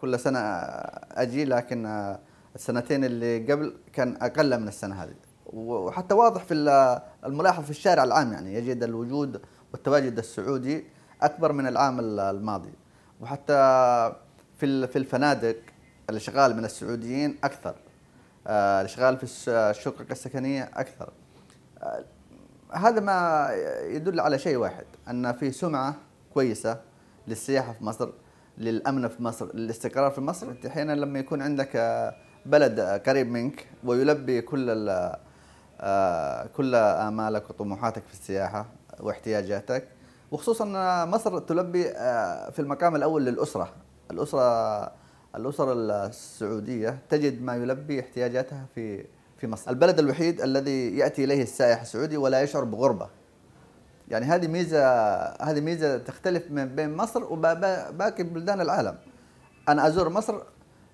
كل سنه اجي لكن السنتين اللي قبل كان اقل من السنه هذه وحتى واضح في الملاحظ في الشارع العام يعني يجد الوجود والتواجد السعودي اكبر من العام الماضي وحتى في في الفنادق الاشغال من السعوديين اكثر آه، الاشغال في الشقق السكنيه اكثر آه، هذا ما يدل على شيء واحد ان في سمعه كويسه للسياحه في مصر للامن في مصر للاستقرار في مصر انت حين لما يكون عندك آه، بلد آه، قريب منك ويلبي كل آه، كل امالك وطموحاتك في السياحه واحتياجاتك وخصوصا مصر تلبي في المقام الاول للاسره الاسره الاسر السعوديه تجد ما يلبي احتياجاتها في في مصر البلد الوحيد الذي ياتي اليه السائح السعودي ولا يشعر بغربه يعني هذه ميزه هذه ميزه تختلف من بين مصر وباقي بلدان العالم انا ازور مصر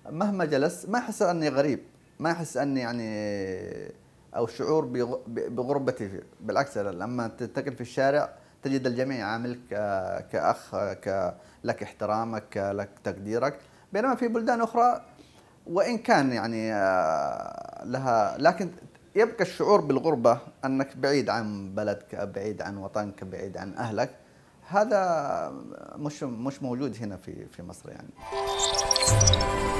مهما جلست ما احس اني غريب ما احس اني يعني او شعور بغربتي بالعكس لما تتكل في الشارع تجد الجميع يعاملك كاخ لك احترامك لك تقديرك بينما في بلدان اخرى وان كان يعني آه، لها لكن يبقى الشعور بالغربة أنك بعيد عن بلدك بعيد عن وطنك بعيد عن أهلك هذا مش مش موجود هنا في في مصر يعني